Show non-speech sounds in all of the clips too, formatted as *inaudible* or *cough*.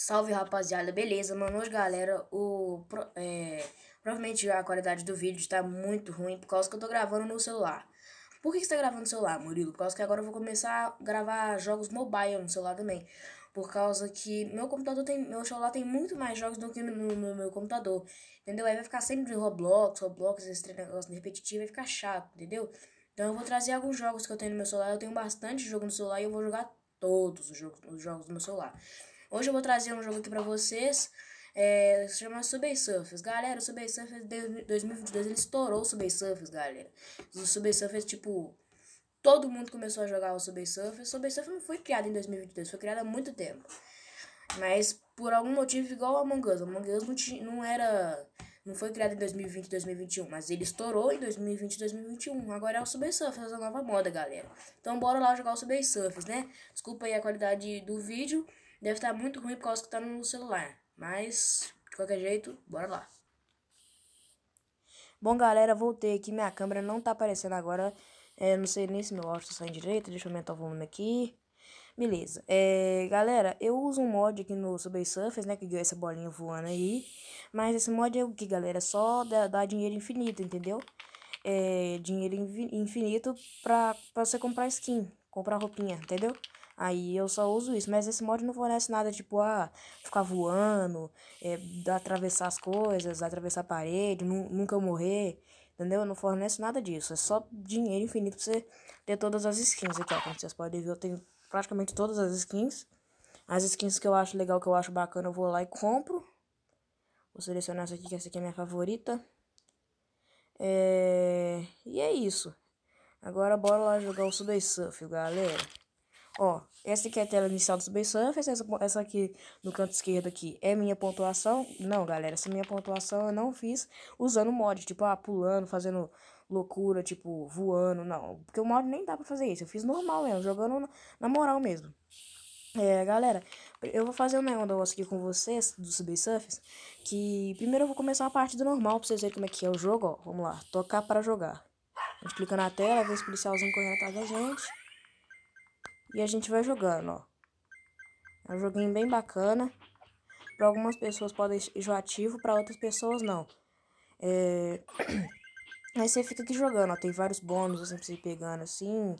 Salve rapaziada, beleza? Mano, hoje galera, o, é, provavelmente a qualidade do vídeo está muito ruim por causa que eu tô gravando no celular. Por que, que você tá gravando no celular, Murilo? Por causa que agora eu vou começar a gravar jogos mobile no celular também. Por causa que meu computador tem. Meu celular tem muito mais jogos do que no, no, no meu computador. Entendeu? Aí vai ficar sempre de Roblox, Roblox, esse negócio repetitivo, vai ficar chato, entendeu? Então eu vou trazer alguns jogos que eu tenho no meu celular. Eu tenho bastante jogo no celular e eu vou jogar todos os jogos, os jogos do meu celular. Hoje eu vou trazer um jogo aqui pra vocês, é, se chama Subway Surfers. Galera, o Subway Surfers de 2022, ele estourou o Subway Surfers, galera. O Subway Surfers, tipo, todo mundo começou a jogar o Subway Surfers. O Subway Surfers não foi criado em 2022, foi criado há muito tempo. Mas por algum motivo igual o Among Us. O Among Us não, tinha, não era. Não foi criado em 2020 2021, mas ele estourou em 2020 2021. Agora é o Subway Surfers, a nova moda, galera. Então bora lá jogar o Subway Surfers, né? Desculpa aí a qualidade do vídeo. Deve estar muito ruim por causa que tá no celular. Mas, de qualquer jeito, bora lá. Bom, galera, voltei aqui. Minha câmera não tá aparecendo agora. É, não sei nem se meu áudio tá saindo direito. Deixa eu aumentar o volume aqui. Beleza. É, galera, eu uso um mod aqui no Subway Surface, né? Que deu essa bolinha voando aí. Mas esse mod é o que, galera? Só dá, dá dinheiro infinito, entendeu? É, dinheiro infinito pra, pra você comprar skin. Comprar roupinha, entendeu? Aí eu só uso isso, mas esse mod não fornece nada tipo, ah, ficar voando, é, atravessar as coisas, atravessar a parede, nunca morrer, entendeu? Não fornece nada disso, é só dinheiro infinito pra você ter todas as skins aqui, ó. Como vocês podem ver, eu tenho praticamente todas as skins. As skins que eu acho legal, que eu acho bacana, eu vou lá e compro. Vou selecionar essa aqui, que essa aqui é minha favorita. É... E é isso. Agora bora lá jogar o Subway Surf, galera. Ó, essa aqui é a tela inicial do Subsurface, essa, essa aqui no canto esquerdo aqui é minha pontuação. Não, galera, essa minha pontuação eu não fiz usando mod, tipo, ah, pulando, fazendo loucura, tipo, voando, não. Porque o mod nem dá pra fazer isso, eu fiz normal mesmo, jogando na moral mesmo. É, galera, eu vou fazer um negócio aqui com vocês, do Subsurface, que primeiro eu vou começar a parte do normal pra vocês verem como é que é o jogo, ó. Vamos lá, tocar para jogar. A gente clica na tela, vê esse policialzinho correndo atrás da gente. E a gente vai jogando, ó. É um joguinho bem bacana. Para algumas pessoas pode ser ativo, para outras pessoas não. É... *clears throat* Aí você fica aqui jogando, ó. Tem vários bônus assim pra você ir pegando assim.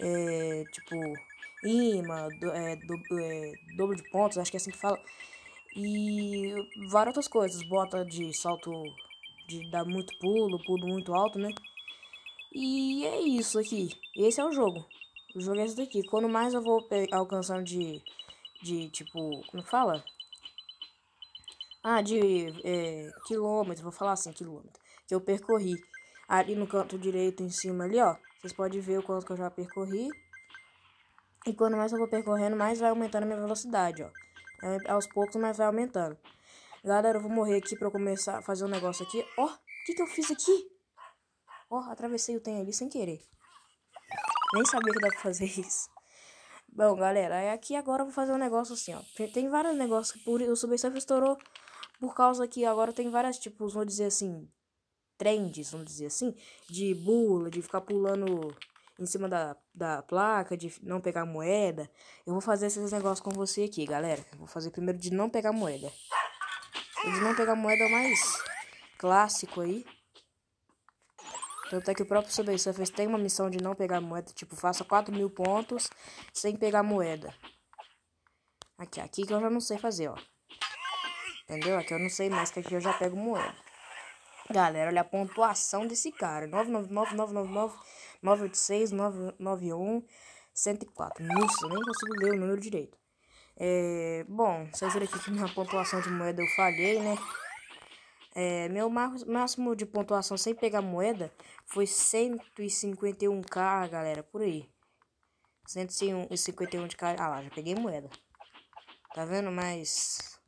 É, tipo, ima do, é, do, é, dobro de pontos, acho que é assim que fala. E várias outras coisas. Bota de salto, de dar muito pulo, pulo muito alto, né? E é isso aqui. Esse é o jogo. O jogo é esse daqui. Quando mais eu vou alcançando de, de tipo, como fala? Ah, de é, quilômetro, vou falar assim, quilômetro. Que eu percorri. Ali no canto direito em cima ali, ó. Vocês podem ver o quanto que eu já percorri. E quando mais eu vou percorrendo, mais vai aumentando a minha velocidade, ó. É, aos poucos, mas vai aumentando. Galera, eu vou morrer aqui pra eu começar a fazer um negócio aqui. Ó, oh, o que que eu fiz aqui? Ó, oh, atravessei o trem ali sem querer. Nem sabia que dá pra fazer *laughs* isso. Bom, galera, é aqui agora eu vou fazer um negócio assim, ó. Tem vários negócios que por, o Subsurf estourou por causa que agora tem vários tipos, vamos dizer assim, trends, vamos dizer assim, de bula, de ficar pulando em cima da, da placa, de não pegar moeda. Eu vou fazer esses negócios com você aqui, galera. Eu vou fazer primeiro de não pegar moeda. de não pegar moeda é mais clássico aí. Tanto é que o próprio Subway Surfers tem uma missão de não pegar moeda. Tipo, faça 4 mil pontos sem pegar moeda. Aqui, aqui que eu já não sei fazer, ó. Entendeu? Aqui eu não sei mais, que aqui eu já pego moeda. Galera, olha a pontuação desse cara. 999999986991104. Nossa, eu nem consigo ler o número direito. É, bom, vocês viram aqui que minha pontuação de moeda eu falhei, né? É, meu máximo de pontuação sem pegar moeda foi 151k, galera, por aí. 151 de cara. Ah lá, já peguei moeda. Tá vendo? Mas.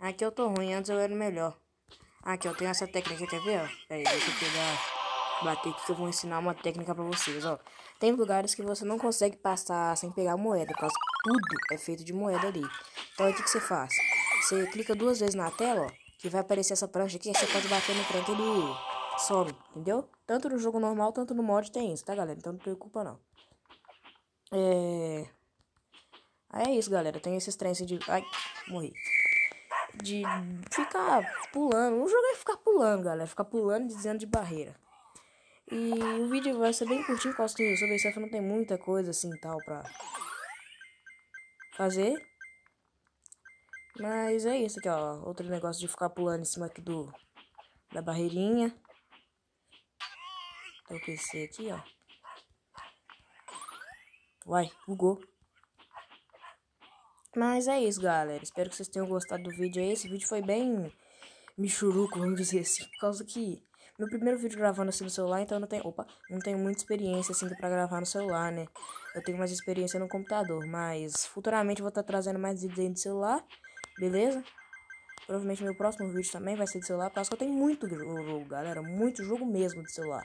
Aqui eu tô ruim, antes eu era melhor. Aqui eu tenho essa técnica, quer ver? Pera aí, deixa eu pegar. Bater aqui que eu vou ensinar uma técnica pra vocês, ó. Tem lugares que você não consegue passar sem pegar moeda, quase tudo é feito de moeda ali. Então, o que, que você faz? Você clica duas vezes na tela, ó que vai aparecer essa prancha aqui, você pode bater no tranco e ele some, entendeu? Tanto no jogo normal, tanto no mod tem isso, tá, galera? Então não preocupa, não. É... é isso, galera. Tem esses trens de... Ai, morri. De ficar pulando. O jogo é ficar pulando, galera. Ficar pulando dizendo de barreira. E o vídeo vai ser bem curtinho, porque o que sobre surf não tem muita coisa assim, tal, pra fazer. Mas é isso aqui, ó. Outro negócio de ficar pulando em cima aqui do... Da barreirinha. Tem o PC aqui, ó. Uai, bugou. Mas é isso, galera. Espero que vocês tenham gostado do vídeo aí. Esse vídeo foi bem michuruco, vamos dizer assim. Por causa que... Meu primeiro vídeo gravando assim no celular, então eu não tenho... Opa, não tenho muita experiência assim pra gravar no celular, né? Eu tenho mais experiência no computador, mas... Futuramente eu vou estar trazendo mais vídeos aí do celular beleza? Provavelmente meu próximo vídeo também vai ser de celular, porque eu tenho muito jogo, galera, muito jogo mesmo de celular,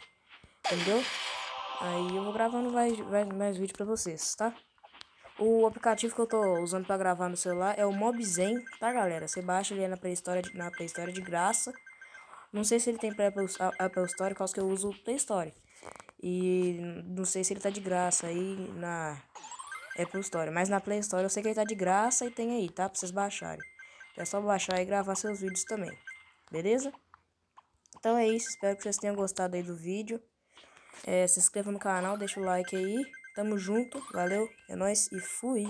entendeu? Aí eu vou gravando mais, mais, mais vídeo pra vocês, tá? O aplicativo que eu tô usando pra gravar no celular é o MobZen, tá, galera? Você baixa ele na Play Store, na Play Store de graça. Não sei se ele tem pra Apple, Apple Store, por causa que eu uso Play Store. E não sei se ele tá de graça aí na é pro Store. Mas na Play Store eu sei que ele tá de graça e tem aí, tá? Pra vocês baixarem. É só baixar e gravar seus vídeos também. Beleza? Então é isso. Espero que vocês tenham gostado aí do vídeo. É, se inscreva no canal, deixa o like aí. Tamo junto. Valeu. É nóis e fui.